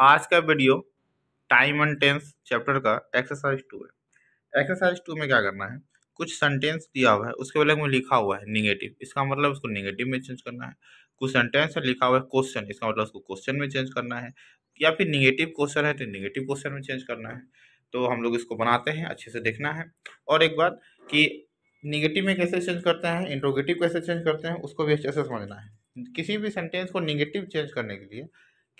आज का video time and tense chapter का एक्सरसाइज टू है एक्सरसाइज टू में क्या करना है कुछ सेंटेंस दिया हुआ है उसके बदले में लिखा हुआ है निगेटिव इसका मतलब उसको निगेटिव में चेंज करना है कुछ सेंटेंस है लिखा हुआ है क्वेश्चन इसका मतलब उसको क्वेश्चन में चेंज करना है या फिर निगेटिव क्वेश्चन है तो निगेटिव क्वेश्चन में चेंज करना है तो हम लोग इसको बनाते हैं अच्छे से देखना है और एक बात कि निगेटिव में कैसे चेंज करते हैं इंट्रोगेटिव कैसे चेंज करते हैं उसको भी अच्छे से समझना है किसी भी सेंटेंस को निगेटिव चेंज करने के लिए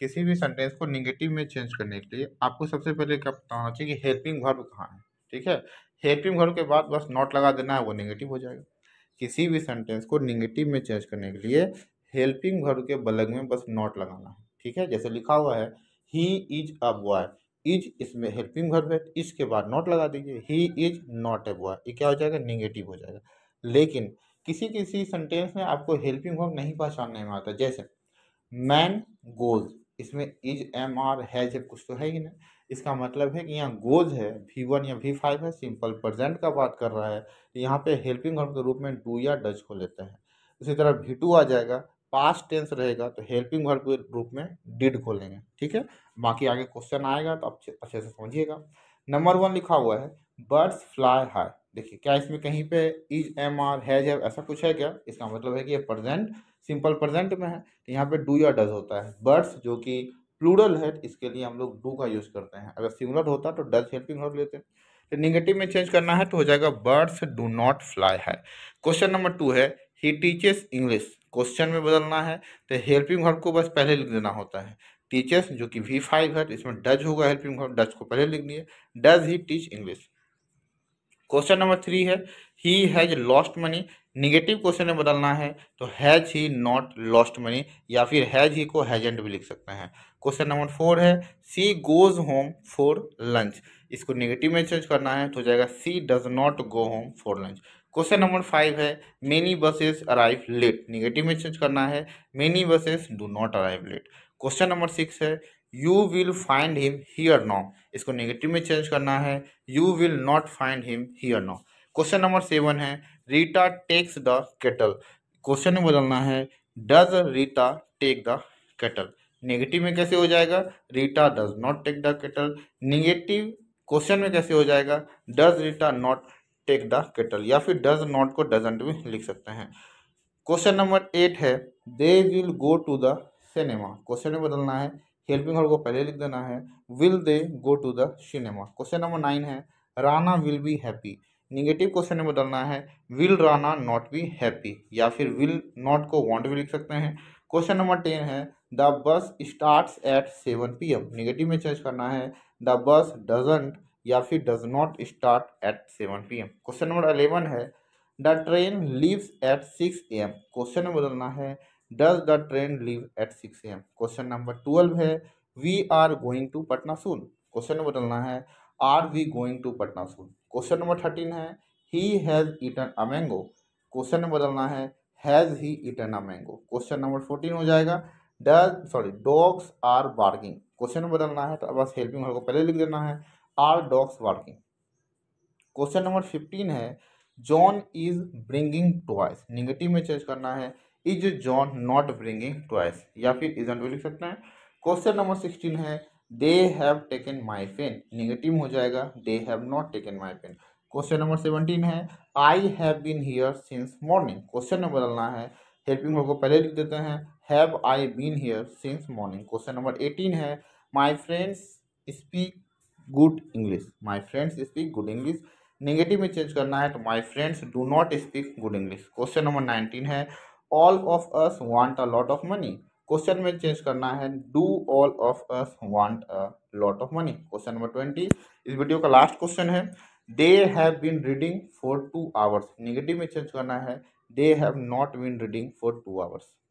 किसी भी सेंटेंस को निगेटिव में चेंज करने के लिए आपको सबसे पहले क्या पता होना चाहिए कि हेल्पिंग वर्ब कहाँ है ठीक है हेल्पिंग वर्ब के बाद बस नॉट लगा देना है वो निगेटिव हो जाएगा किसी भी सेंटेंस को निगेटिव में चेंज करने के लिए हेल्पिंग वर्ब के बलग में बस नॉट लगाना है ठीक है जैसे लिखा हुआ है he is a boy is इसमें हेल्पिंग वर्ब है इज के बाद नॉट लगा दीजिए he is not a boy ये क्या हो जाएगा निगेटिव हो जाएगा लेकिन किसी किसी सेंटेंस में आपको हेल्पिंग वर्ब नहीं पहचानने में आता जैसे मैन गोज़ इसमें इज एम आर हैज कुछ तो है ही ना इसका मतलब है कि यहाँ गोज है वी वन या वी फाइव है सिंपल प्रजेंट का बात कर रहा है यहाँ पे हेल्पिंग वर्ब के रूप में डू या डज को लेते हैं उसी तरह वी टू आ जाएगा पास्ट टेंस रहेगा तो हेल्पिंग वर्ब के रूप में डिड खोलेंगे ठीक है बाकी आगे क्वेश्चन आएगा तो आप अच्छे से समझिएगा नंबर वन लिखा हुआ है बर्ड्स फ्लाई हाई देखिए क्या इसमें कहीं पे इज एम आर हैज है ऐसा कुछ है क्या इसका मतलब है कि ये प्रेजेंट सिंपल प्रेजेंट में है तो यहाँ पे डू या डज होता है बर्ड्स जो कि प्लूरल है इसके लिए हम लोग डू का यूज़ करते हैं अगर सिंगुलर होता तो डज हेल्पिंग वर्ब लेते हैं तो निगेटिव में चेंज करना है तो हो जाएगा बर्ड्स डू नॉट फ्लाई है क्वेश्चन नंबर टू है ही टीचेस इंग्लिश क्वेश्चन में बदलना है तो हेल्पिंग वर्ब को बस पहले लिख देना होता है टीचर्स जो कि वी फाइव है तो इसमें डज होगा हेल्पिंग वर्ब डज को पहले लिख दिए does he teach English question number three है he has lost money negative question में बदलना है तो has he not lost money या फिर हैज ही को हैजेंट भी लिख सकते हैं क्वेश्चन नंबर फोर है she goes home for lunch इसको निगेटिव में चेंज करना है तो हो जाएगा she does not go home for lunch question number five है many buses arrive late negative में चेंज करना है many buses do not arrive late question number six है you will find him here now इसको negative में change करना है you will not find him here now question number seven है Rita takes the kettle question में बदलना है does Rita take the kettle negative में कैसे हो जाएगा Rita does not take the kettle negative question में कैसे हो जाएगा does Rita not take the kettle या फिर डज नॉट को डजेंट भी लिख सकते हैं क्वेश्चन नंबर एट है they will go to the cinema question में बदलना है हेल्पिंग हॉल को पहले लिख देना है will they go to the cinema question number nine है Rana will be happy negative question में बदलना है will Rana not be happy या फिर विल नॉट को वॉन्ट भी लिख सकते हैं क्वेश्चन नंबर टेन है the bus start at seven P M negative में चेंज करना है द बस डजेंट या फिर does not start at seven P M question number eleven है the train leaves at six A M question में बदलना है does the train leave at six A M question number twelve है we are going to Patna soon question में बदलना है are we going to Patna soon question number thirteen है he has eaten a mango question में बदलना है has he eaten a mango question number fourteen हो जाएगा does sorry dogs are barking question में बदलना है तो बस हेल्पिंग वर्ग को पहले लिख देना है are dogs working question number fifteen है John is bringing toys negative में चेंज करना है is John not bringing toys या फिर इजंट भी लिख सकते हैं क्वेश्चन नंबर सिक्सटीन है they have taken my pen negative हो जाएगा they have not taken my pen question number seventeen है I have been here since morning question number बदलना है हेल्पिंग वर्ग को पहले लिख देते हैं have I been here since morning question number eighteen है my friends speak good English my friends speak good English negative में चेंज करना है तो my friends do not speak good English question number nineteen है all of us want a lot of money question में change करना है do all of us want a lot of money question number twenty इस video का last question है they have been reading for two hours negative में change करना है they have not been reading for two hours